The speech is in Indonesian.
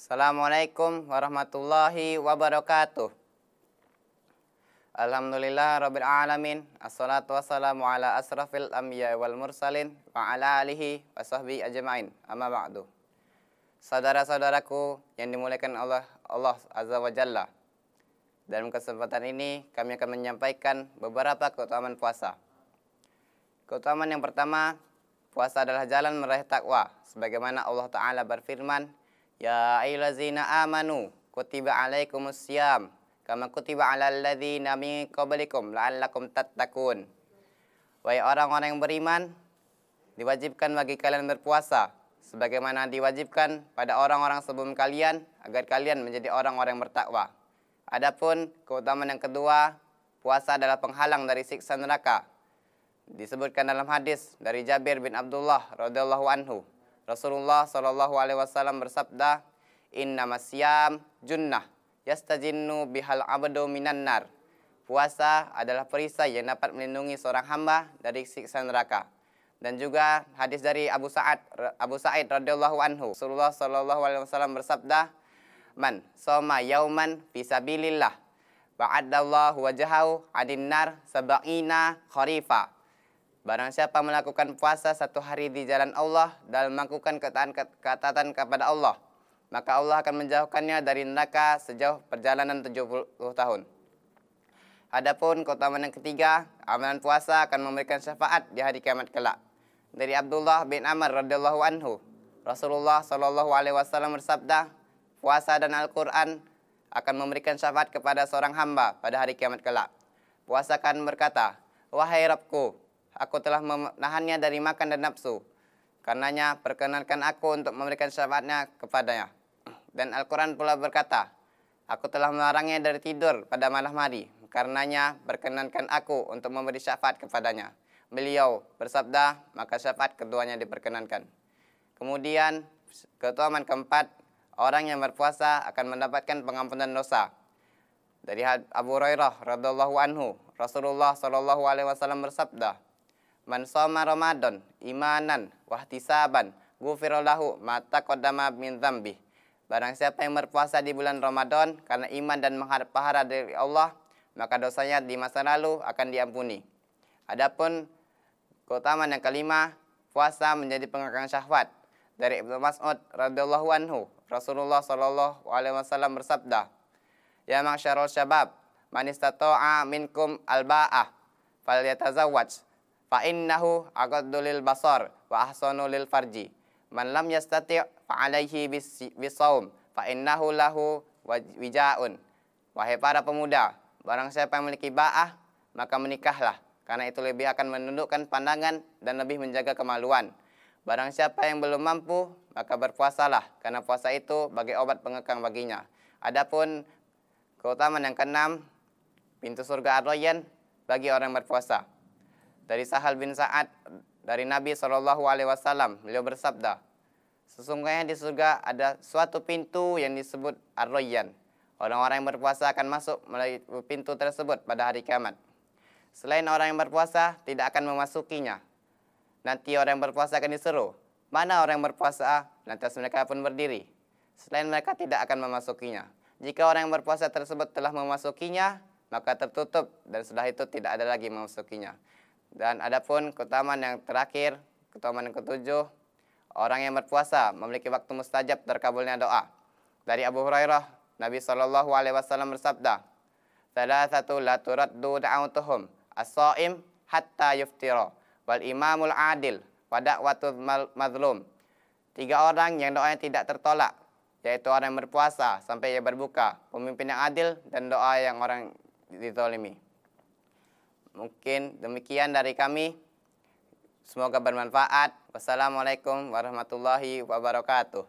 Assalamualaikum warahmatullahi wabarakatuh. Alhamdulillah Rabbil Alamin Assalatu wassalamu ala asrafil anbiya wal mursalin Wa ala alihi wa sahbihi ajma'in Amma ba'du Saudara-saudaraku yang dimuliakan Allah Allah Azza wa Jalla Dalam kesempatan ini kami akan menyampaikan beberapa keutamaan puasa Keutamaan yang pertama Puasa adalah jalan meraih takwa Sebagaimana Allah Ta'ala berfirman Ya ayyuhallazina amanu kutiba alaikumus siyam kama kutiba alal ladzina min qablikum la'allakum tattaqun. Wahai orang-orang yang beriman, diwajibkan bagi kalian berpuasa sebagaimana diwajibkan pada orang-orang sebelum kalian agar kalian menjadi orang-orang bertakwa. Adapun keutamaan yang kedua, puasa adalah penghalang dari siksa neraka. Disebutkan dalam hadis dari Jabir bin Abdullah radhiyallahu anhu. Rasulullah Shallallahu Alaihi Wasallam bersabda, Inna masyam junnah yastajinnu bihal abdu minan nar. Puasa adalah perisai yang dapat melindungi seorang hamba dari siksa neraka. Dan juga hadis dari Abu Sa'ad Abu Sa'id radhiyallahu anhu. Rasulullah Shallallahu alaihi wasallam bersabda, "Man soma yauman fi ba'adallahu wajahahu adinnar sabaina sab'ina kharifa." Barang siapa melakukan puasa satu hari di jalan Allah dan melakukan ketaatan kepada Allah, maka Allah akan menjauhkannya dari neraka sejauh perjalanan 70 tahun. Adapun kota yang ketiga, amalan puasa akan memberikan syafaat di hari kiamat kelak. Dari Abdullah bin Amr radhiyallahu anhu, Rasulullah shallallahu alaihi wasallam bersabda, puasa dan Al-Qur'an akan memberikan syafaat kepada seorang hamba pada hari kiamat kelak. Puasa akan berkata, "Wahai Rabbku, aku telah menahannya dari makan dan nafsu. Karenanya perkenankan aku untuk memberikan syafaatnya kepadanya. Dan Al-Quran pula berkata, Aku telah melarangnya dari tidur pada malam hari. Karenanya perkenankan aku untuk memberi syafaat kepadanya. Beliau bersabda, maka syafaat keduanya diperkenankan. Kemudian, keutamaan keempat, orang yang berpuasa akan mendapatkan pengampunan dosa. Dari Abu Hurairah radhiallahu anhu, Rasulullah saw bersabda, Man soma Ramadan imanan wahtisaban gufirullahu mata kodama min zambih. Barang siapa yang berpuasa di bulan Ramadan karena iman dan mengharap pahala dari Allah, maka dosanya di masa lalu akan diampuni. Adapun keutamaan yang kelima, puasa menjadi pengekang syahwat. Dari Ibnu Mas'ud radhiyallahu anhu, Rasulullah sallallahu alaihi wasallam bersabda, "Ya masyarul syabab, man istata'a minkum alba'ah falyatazawwaj." fa innahu aqaddulil basar wa ahsanu lil farji man lam yastati' fa alaihi bisawm fa innahu lahu wijaun wahai para pemuda barang siapa yang memiliki ba'ah maka menikahlah karena itu lebih akan menundukkan pandangan dan lebih menjaga kemaluan. Barang siapa yang belum mampu, maka berpuasalah, karena puasa itu bagi obat pengekang baginya. Adapun keutamaan yang keenam, pintu surga Ar-Rayyan bagi orang yang berpuasa dari Sahal bin Sa'ad dari Nabi Shallallahu alaihi wasallam beliau bersabda sesungguhnya di surga ada suatu pintu yang disebut ar orang-orang yang berpuasa akan masuk melalui pintu tersebut pada hari kiamat selain orang yang berpuasa tidak akan memasukinya nanti orang yang berpuasa akan diseru mana orang yang berpuasa lantas mereka pun berdiri selain mereka tidak akan memasukinya jika orang yang berpuasa tersebut telah memasukinya maka tertutup dan setelah itu tidak ada lagi memasukinya dan adapun keutamaan yang terakhir, keutamaan yang ketujuh, orang yang berpuasa memiliki waktu mustajab terkabulnya doa. Dari Abu Hurairah, Nabi Shallallahu Alaihi Wasallam bersabda, "Salah satu la turaddu da'autuhum as-saim hatta yuftiro wal imamul adil wadak watu mazlum." Tiga orang yang doanya tidak tertolak, yaitu orang yang berpuasa sampai ia berbuka, pemimpin yang adil dan doa yang orang ditolimi. Mungkin demikian dari kami. Semoga bermanfaat. Wassalamualaikum warahmatullahi wabarakatuh.